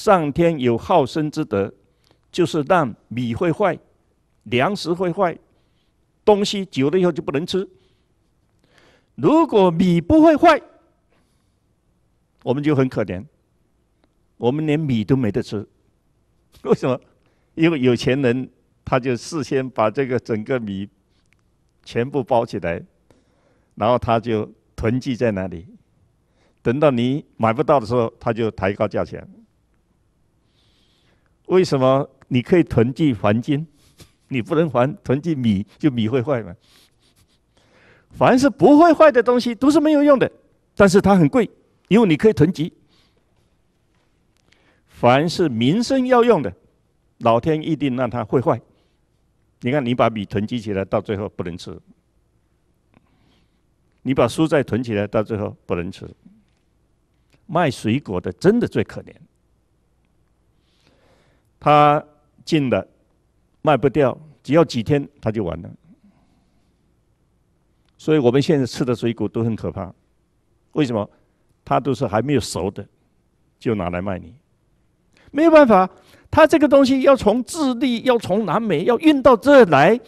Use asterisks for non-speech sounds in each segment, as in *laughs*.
上天有好生之德，就是让米会坏，粮食会坏，东西久了以后就不能吃。如果米不会坏，我们就很可怜，我们连米都没得吃。为什么？因为有钱人他就事先把这个整个米全部包起来，然后他就囤积在那里，等到你买不到的时候，他就抬高价钱。为什么你可以囤积黄金，*laughs* 你不能还囤积米就米会坏吗？凡是不会坏的东西都是没有用的，但是它很贵，因为你可以囤积。凡是民生要用的，老天一定让它会坏。你看，你把米囤积起来，到最后不能吃；你把蔬菜囤起来，到最后不能吃。卖水果的真的最可怜。他进了，卖不掉，只要几天他就完了。所以我们现在吃的水果都很可怕，为什么？他都是还没有熟的，就拿来卖你。没有办法，他这个东西要从智利，要从南美，要运到这来，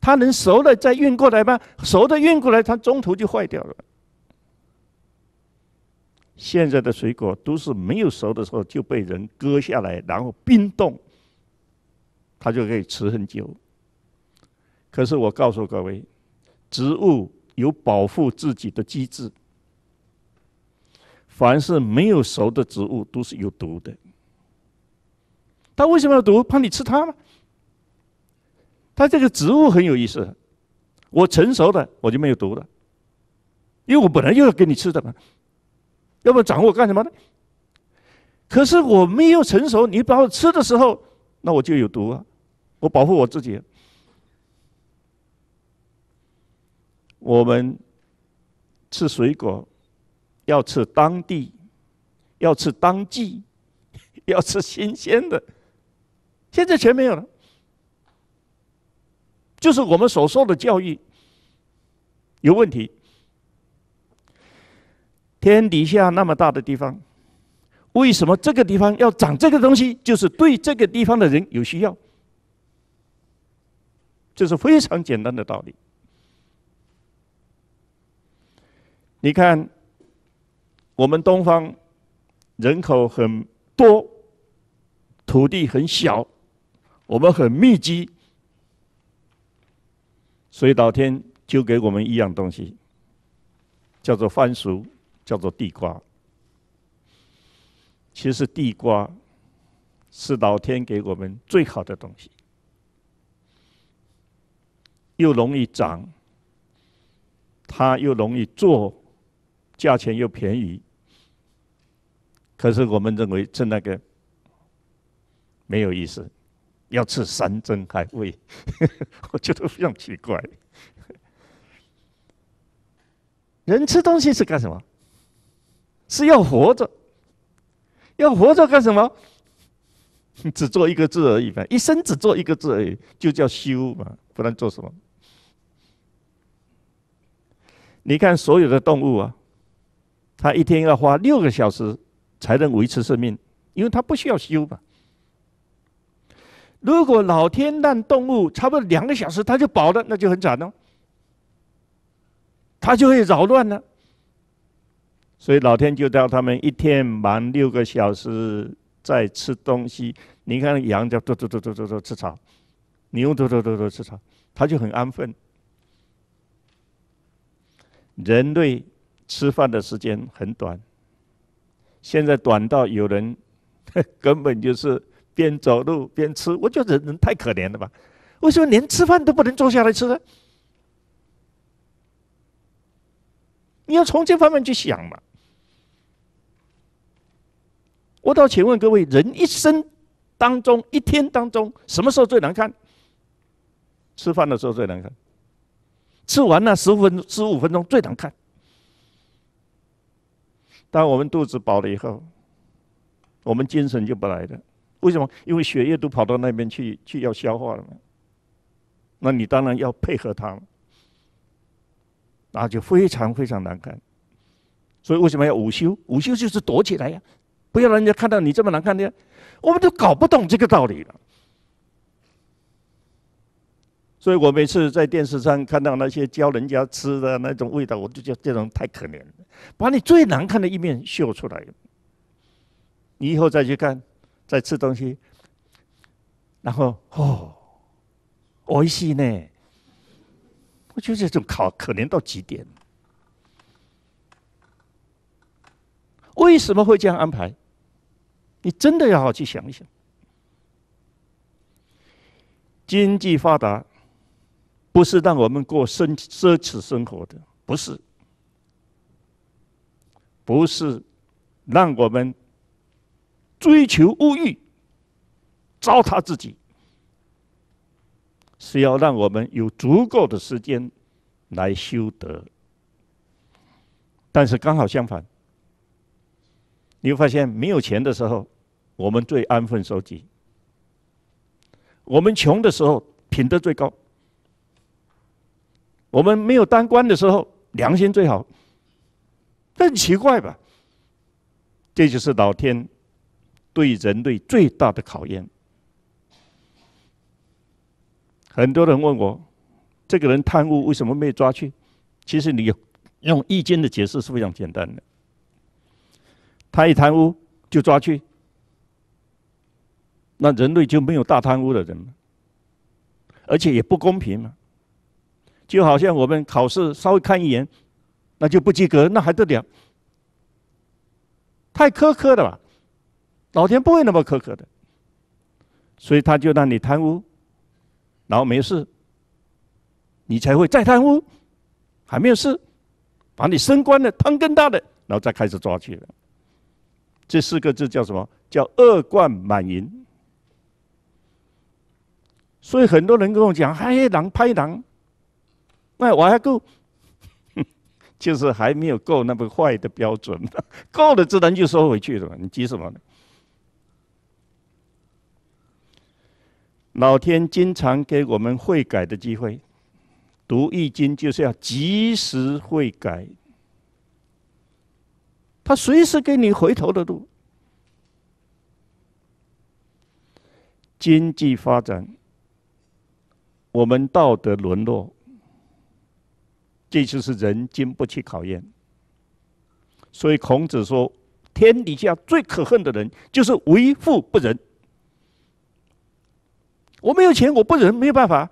他能熟了再运过来吧？熟的运过来，它中途就坏掉了。现在的水果都是没有熟的时候就被人割下来，然后冰冻，它就可以吃很久。可是我告诉各位，植物有保护自己的机制，凡是没有熟的植物都是有毒的。它为什么要毒？怕你吃它吗？它这个植物很有意思，我成熟的我就没有毒了，因为我本来就要给你吃的嘛。要不掌握干什么呢？可是我没有成熟，你把我吃的时候，那我就有毒啊！我保护我自己。我们吃水果，要吃当地，要吃当季，*laughs* 要吃新鲜的。现在全没有了，就是我们所受的教育有问题。天底下那么大的地方，为什么这个地方要长这个东西？就是对这个地方的人有需要，这是非常简单的道理。你看，我们东方人口很多，土地很小，我们很密集，所以老天就给我们一样东西，叫做番薯。叫做地瓜，其实地瓜是老天给我们最好的东西，又容易长，它又容易做，价钱又便宜。可是我们认为吃那个没有意思，要吃山珍海味，*laughs* 我觉得非常奇怪。人吃东西是干什么？是要活着，要活着干什么？*laughs* 只做一个字而已嘛，一生只做一个字而已，就叫修嘛，不然做什么？你看所有的动物啊，它一天要花六个小时才能维持生命，因为它不需要修嘛。如果老天让动物差不多两个小时它就饱了，那就很惨哦，它就会扰乱了。所以老天就叫他们一天忙六个小时在吃东西。你看羊在嘟嘟嘟嘟嘟嘟吃草，牛嘟嘟嘟嘟吃草，它就很安分。人类吃饭的时间很短，现在短到有人 *laughs* 根本就是边走路边吃，我觉得人太可怜了吧？为什么连吃饭都不能坐下来吃？呢？你要从这方面去想嘛。我倒请问各位，人一生当中一天当中什么时候最难看？吃饭的时候最难看，吃完了十五分十五分钟最难看。当我们肚子饱了以后，我们精神就不来了。为什么？因为血液都跑到那边去去要消化了。那你当然要配合他那就非常非常难看。所以为什么要午休？午休就是躲起来呀。不要人家看到你这么难看的，我们都搞不懂这个道理了。所以我每次在电视上看到那些教人家吃的那种味道，我就觉得这种太可怜了，把你最难看的一面秀出来。你以后再去看，再吃东西，然后哦，恶心呢！我觉得这种考可怜到极点为什么会这样安排？你真的要好好去想一想。经济发达不是让我们过奢奢侈生活的，不是，不是让我们追求物欲、糟蹋自己，是要让我们有足够的时间来修德。但是刚好相反。你会发现，没有钱的时候，我们最安分守己；我们穷的时候，品德最高；我们没有当官的时候，良心最好。很奇怪吧？这就是老天对人类最大的考验。很多人问我，这个人贪污为什么没抓去？其实你用易经的解释是非常简单的。他一贪污就抓去，那人类就没有大贪污的人了，而且也不公平嘛。就好像我们考试稍微看一眼，那就不及格，那还得了？太苛刻的吧？老天不会那么苛刻的，所以他就让你贪污，然后没事，你才会再贪污，还没有事，把你升官的，贪更大的，然后再开始抓去了。这四个字叫什么？叫恶贯满盈。所以很多人跟我讲：“嗨，狼拍狼，那我还够，*laughs* 就是还没有够那么坏的标准 *laughs* 够了，自然就收回去了。嘛。你急什么呢？”老天经常给我们会改的机会，读易经就是要及时会改。他随时给你回头的路，经济发展，我们道德沦落，这就是人经不起考验。所以孔子说：“天底下最可恨的人就是为富不仁。”我没有钱，我不仁，没有办法，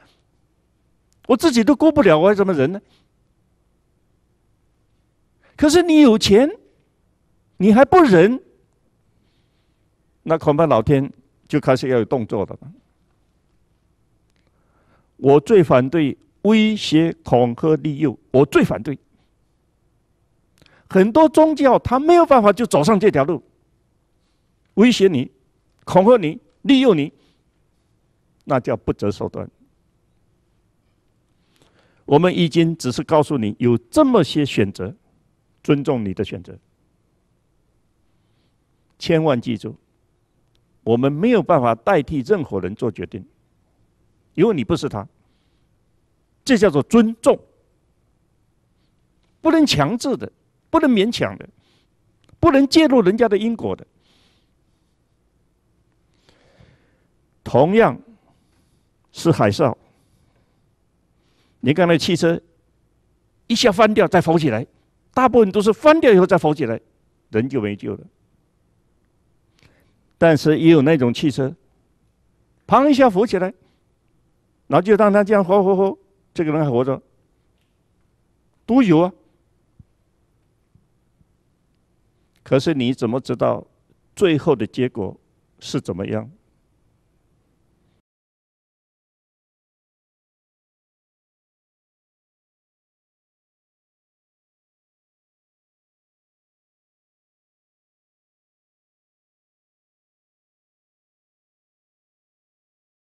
我自己都过不了，我还怎么仁呢？可是你有钱。你还不仁，那恐怕老天就开始要有动作了。我最反对威胁、恐吓、利诱，我最反对。很多宗教他没有办法，就走上这条路，威胁你、恐吓你、利诱你，那叫不择手段。我们已经只是告诉你有这么些选择，尊重你的选择。千万记住，我们没有办法代替任何人做决定，因为你不是他。这叫做尊重，不能强制的，不能勉强的，不能介入人家的因果的。同样是海啸，你看那汽车一下翻掉再浮起来，大部分都是翻掉以后再浮起来，人就没救了。但是也有那种汽车，砰一下浮起来，然后就让他这样活活活，这个人还活着，都有啊。可是你怎么知道最后的结果是怎么样？